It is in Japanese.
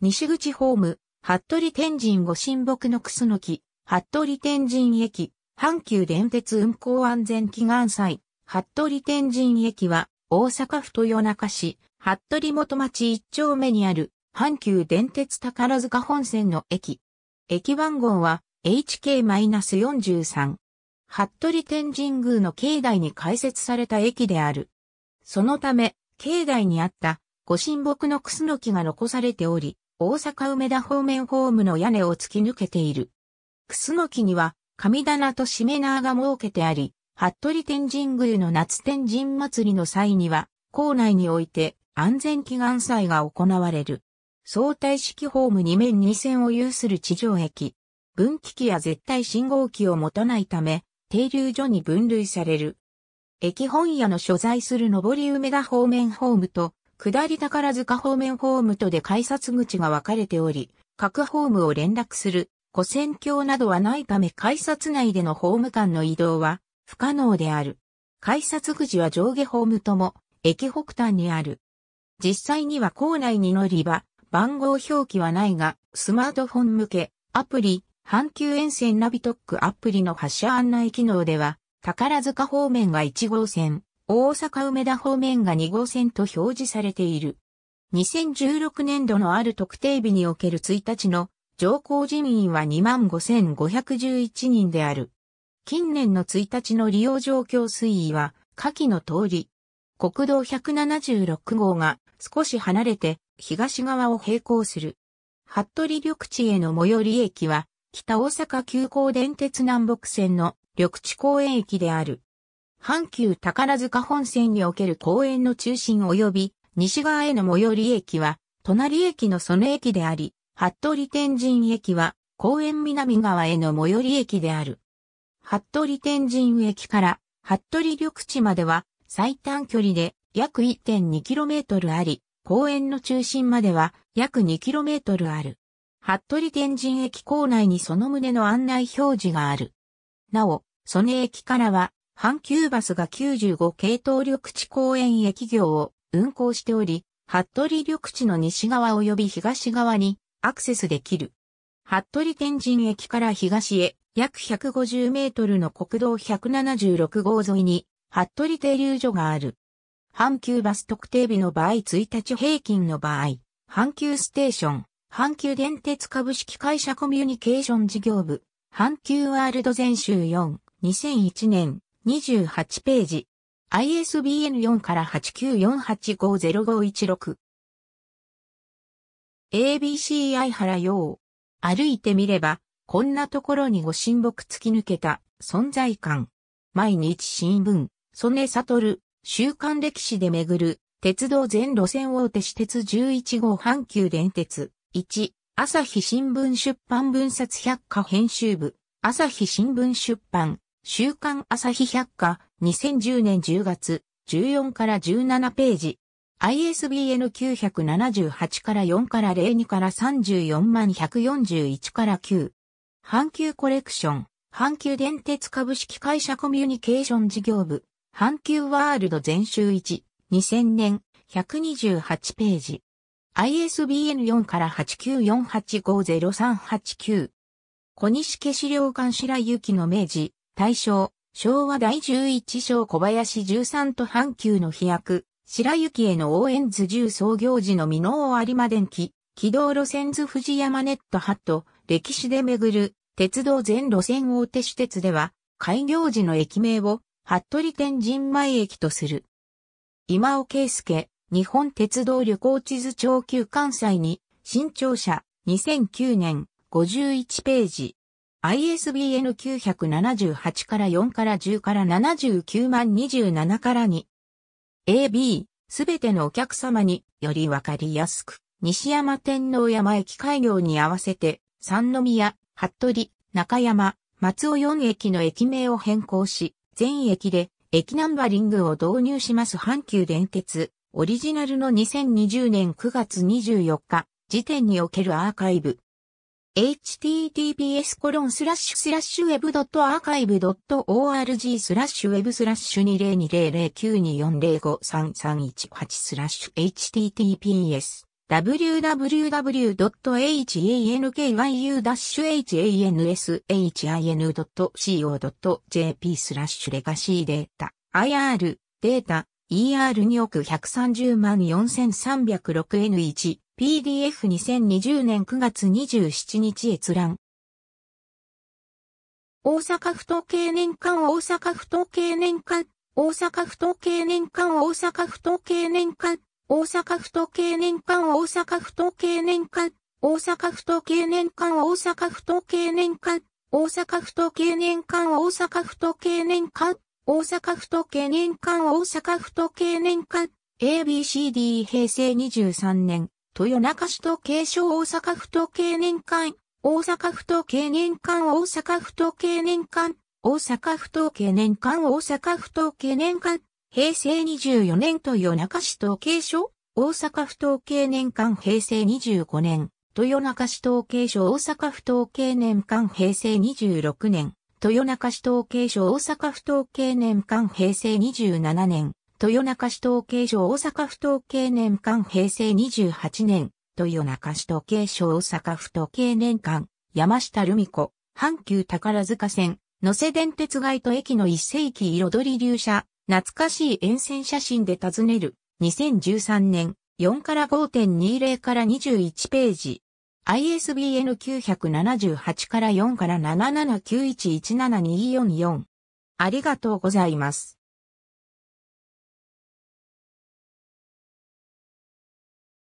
西口ホーム、服部天神御神木の楠スノ服部天神駅、阪急電鉄運行安全祈願祭、服部天神駅は、大阪府豊中市、服部元町一丁目にある、阪急電鉄宝塚本線の駅。駅番号は、HK-43。服部天神宮の境内に開設された駅である。そのため、境内にあった、御神木の楠スノが残されており、大阪梅田方面ホームの屋根を突き抜けている。くすの木には、神棚としめ縄が設けてあり、服部天神宮の夏天神祭りの際には、校内において安全祈願祭が行われる。相対式ホーム2面2線を有する地上駅。分岐器や絶対信号機を持たないため、停留所に分類される。駅本屋の所在する上り梅田方面ホームと、下り宝塚方面ホームとで改札口が分かれており、各ホームを連絡する、古戦橋などはないため改札内でのホーム間の移動は不可能である。改札口は上下ホームとも、駅北端にある。実際には校内に乗り場、番号表記はないが、スマートフォン向け、アプリ、阪急沿線ナビトックアプリの発車案内機能では、宝塚方面が1号線、大阪梅田方面が2号線と表示されている。2016年度のある特定日における1日の上降人員は25,511人である。近年の1日の利用状況推移は、下記の通り、国道176号が少し離れて東側を並行する。服部緑地への最寄り駅は、北大阪急行電鉄南北線の緑地公園駅である。阪急宝塚本線における公園の中心及び西側への最寄り駅は、隣駅の曽根駅であり、服部天神駅は公園南側への最寄り駅である。服部天神駅から服部緑地までは最短距離で約 1.2km あり、公園の中心までは約 2km ある。服部天神駅構内にその旨の案内表示がある。なお、曽根駅からは阪急バスが95系統緑地公園駅業を運行しており、服部緑地の西側及び東側にアクセスできる。服部天神駅から東へ約150メートルの国道176号沿いに服部停留所がある。阪急バス特定日の場合1日平均の場合、阪急ステーション、阪急電鉄株式会社コミュニケーション事業部、阪急ワールド全州4、2001年、28ページ。ISBN 4から8 9 4 8 5 0 5 1 6 ABCI 原陽。歩いてみれば、こんなところにご神木突き抜けた存在感。毎日新聞、曽根悟、週刊歴史で巡る、鉄道全路線大手私鉄11号阪急電鉄。1、朝日新聞出版分冊百科編集部、朝日新聞出版。週刊朝日百科、2010年10月、14から17ページ。ISBN 978から4から02から34万141から9。阪急コレクション、阪急電鉄株式会社コミュニケーション事業部、阪急ワールド全集1、2000年、128ページ。ISBN 4から894850389。小西家資料館白雪の明治、大正、昭和第11章小林13と阪急の飛躍、白雪への応援図重創業時の美濃有馬電機、軌道路線図藤山ネットハット、歴史で巡る、鉄道全路線大手私鉄では、開業時の駅名を、服部天神前駅とする。今尾圭介、日本鉄道旅行地図長級関西に、新庁舎、2009年、51ページ。ISBN 978から4から10から79万27から2。AB、すべてのお客様によりわかりやすく、西山天皇山駅開業に合わせて、三宮、服部、中山、松尾4駅の駅名を変更し、全駅で駅ナンバリングを導入します阪急電鉄、オリジナルの2020年9月24日時点におけるアーカイブ、https コロンスラッシュスラッシュウェブドットアーカイブドット org スラッシュウェブスラッシュ20200924053318スラッシュ https w w w h a n k y u h a n s h i n c o j p スラッシュレガシーデータ IR データ ER2 億130万 4306N1 PDF2020 年9月27日閲覧。大阪府統計年間大阪府統計年間大阪府統計年間大阪府統計年間大阪府統計年間大阪府統計年間大阪府統計年間大阪府統計年間大阪府統計年間大阪府統計年間大阪府統計年間大阪府統計年間 ABCD 平成23年豊中市と継承大阪府と経年間、大阪府統計年間大阪府統計年間、大阪府統計年間大阪府統計年間大阪府統計年間平成24年豊中市統計省、大阪府統計年間平成25年、豊中市統計省大阪府統計年間平成26年、豊中市統計省大阪府統計年間平成27年、豊中市統計所大阪府統計年間平成28年、豊中市統計所大阪府統計年間、山下ルミ子、阪急宝塚線、野瀬電鉄街と駅の一世紀彩り流車、懐かしい沿線写真で尋ねる、2013年、4から5.20から21ページ。ISBN 978から4から7 7 9 1 1 7 2 4 4ありがとうございます。